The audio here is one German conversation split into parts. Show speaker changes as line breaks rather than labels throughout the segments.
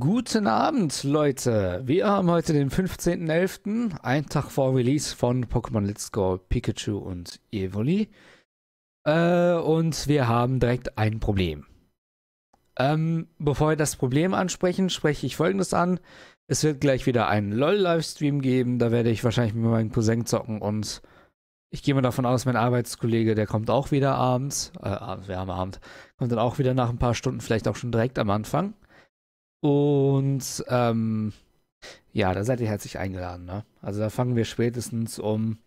Guten Abend, Leute. Wir haben heute den 15.11., einen Tag vor Release von Pokémon Let's Go Pikachu und Evoli. Äh, und wir haben direkt ein Problem. Ähm, bevor wir das Problem ansprechen, spreche ich folgendes an. Es wird gleich wieder einen LOL-Livestream geben. Da werde ich wahrscheinlich mit meinem Cousin zocken und ich gehe mal davon aus, mein Arbeitskollege, der kommt auch wieder abends. Äh, abends, wir haben Abend. Kommt dann auch wieder nach ein paar Stunden, vielleicht auch schon direkt am Anfang. Und ähm, ja, da seid ihr herzlich eingeladen. Ne? Also da fangen wir spätestens um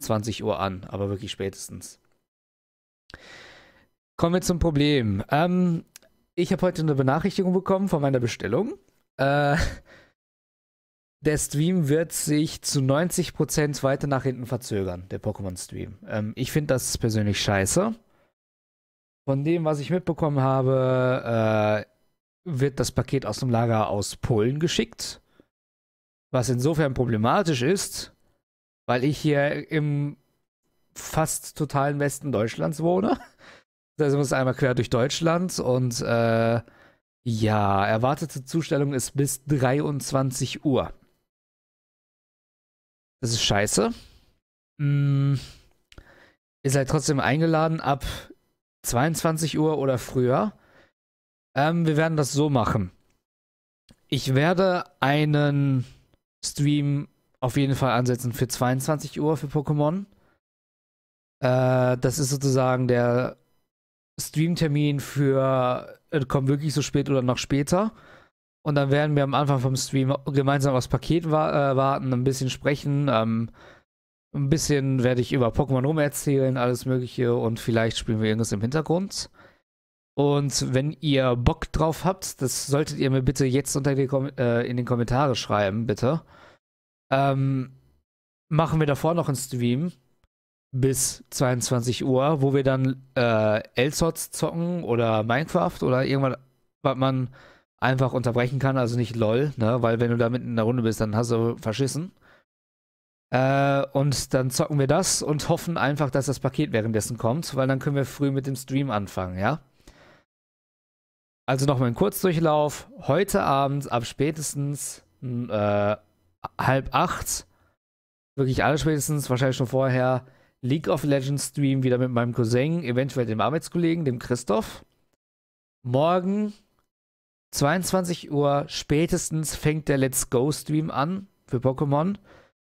20 Uhr an, aber wirklich spätestens. Kommen wir zum Problem. Ähm, ich habe heute eine Benachrichtigung bekommen von meiner Bestellung. Äh, der Stream wird sich zu 90% weiter nach hinten verzögern, der Pokémon-Stream. Ähm, ich finde das persönlich scheiße. Von dem, was ich mitbekommen habe, äh, wird das Paket aus dem Lager aus Polen geschickt. Was insofern problematisch ist, weil ich hier im fast totalen Westen Deutschlands wohne. Das also muss einmal quer durch Deutschland und äh, ja, erwartete Zustellung ist bis 23 Uhr. Das ist scheiße. Mm, ihr seid trotzdem eingeladen ab 22 Uhr oder früher. Ähm, wir werden das so machen. Ich werde einen Stream auf jeden Fall ansetzen für 22 Uhr für Pokémon. Äh, das ist sozusagen der Streamtermin für äh, kommen wirklich so spät oder noch später. Und dann werden wir am Anfang vom Stream gemeinsam aufs Paket wa äh, warten, ein bisschen sprechen. Ähm, ein bisschen werde ich über Pokémon rum erzählen, alles Mögliche und vielleicht spielen wir irgendwas im Hintergrund. Und wenn ihr Bock drauf habt, das solltet ihr mir bitte jetzt unter die Kom äh, in den Kommentare schreiben, bitte. Ähm, machen wir davor noch einen Stream bis 22 Uhr, wo wir dann äh, Elsots zocken oder Minecraft oder irgendwas, was man einfach unterbrechen kann, also nicht LOL, ne? weil wenn du da mitten in der Runde bist, dann hast du verschissen. Äh, und dann zocken wir das und hoffen einfach, dass das Paket währenddessen kommt, weil dann können wir früh mit dem Stream anfangen, ja? Also nochmal ein Kurzdurchlauf. Heute Abend ab spätestens hm, äh, halb acht, wirklich alle spätestens, wahrscheinlich schon vorher, League of Legends Stream wieder mit meinem Cousin, eventuell dem Arbeitskollegen, dem Christoph. Morgen 22 Uhr spätestens fängt der Let's Go Stream an für Pokémon,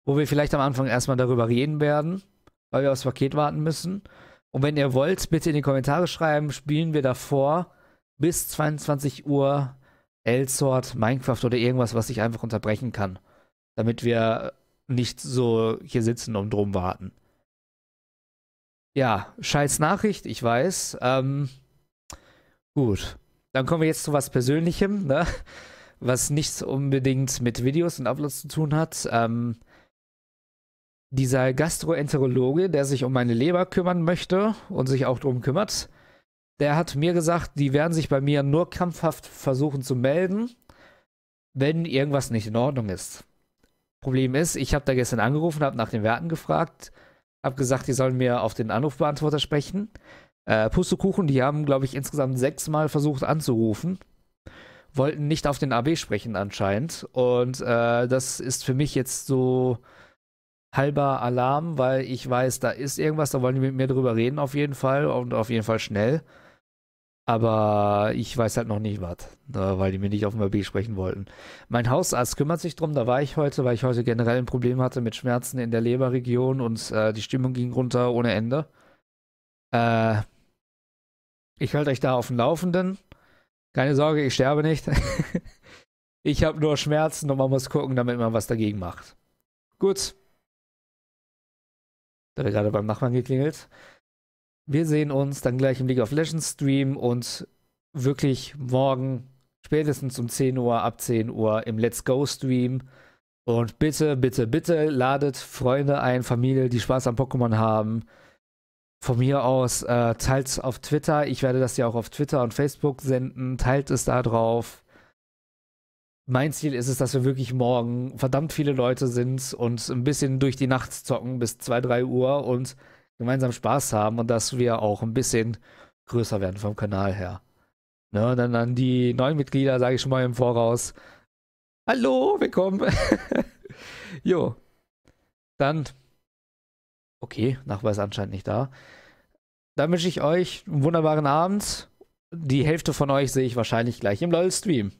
wo wir vielleicht am Anfang erstmal darüber reden werden, weil wir aufs Paket warten müssen. Und wenn ihr wollt, bitte in die Kommentare schreiben, spielen wir davor bis 22 Uhr Elsort, Minecraft oder irgendwas, was ich einfach unterbrechen kann. Damit wir nicht so hier sitzen und drum warten. Ja, scheiß Nachricht, ich weiß. Ähm, gut. Dann kommen wir jetzt zu was Persönlichem, ne? was nichts unbedingt mit Videos und Uploads zu tun hat. Ähm, dieser Gastroenterologe, der sich um meine Leber kümmern möchte und sich auch drum kümmert, der hat mir gesagt, die werden sich bei mir nur krampfhaft versuchen zu melden, wenn irgendwas nicht in Ordnung ist. Problem ist, ich habe da gestern angerufen, habe nach den Werten gefragt, habe gesagt, die sollen mir auf den Anrufbeantworter sprechen. Äh, Pustekuchen, die haben, glaube ich, insgesamt sechsmal versucht anzurufen, wollten nicht auf den AB sprechen anscheinend. Und äh, das ist für mich jetzt so halber Alarm, weil ich weiß, da ist irgendwas, da wollen die mit mir drüber reden auf jeden Fall und auf jeden Fall schnell. Aber ich weiß halt noch nicht was, ne, weil die mir nicht auf dem AB sprechen wollten. Mein Hausarzt kümmert sich drum, da war ich heute, weil ich heute generell ein Problem hatte mit Schmerzen in der Leberregion und äh, die Stimmung ging runter ohne Ende. Äh, ich halte euch da auf dem Laufenden. Keine Sorge, ich sterbe nicht. ich habe nur Schmerzen und man muss gucken, damit man was dagegen macht. Gut. Da hat gerade beim Nachbarn geklingelt. Wir sehen uns dann gleich im League of Legends Stream und wirklich morgen spätestens um 10 Uhr, ab 10 Uhr im Let's Go Stream. Und bitte, bitte, bitte ladet Freunde ein, Familie, die Spaß am Pokémon haben. Von mir aus äh, teilt es auf Twitter. Ich werde das ja auch auf Twitter und Facebook senden. Teilt es da drauf. Mein Ziel ist es, dass wir wirklich morgen verdammt viele Leute sind und ein bisschen durch die Nacht zocken bis 2, 3 Uhr und gemeinsam Spaß haben und dass wir auch ein bisschen größer werden vom Kanal her. Ne, und dann an die neuen Mitglieder sage ich schon mal im Voraus: Hallo, willkommen. jo. Dann, okay, Nachweis anscheinend nicht da. Dann wünsche ich euch einen wunderbaren Abend. Die Hälfte von euch sehe ich wahrscheinlich gleich im LOL-Stream.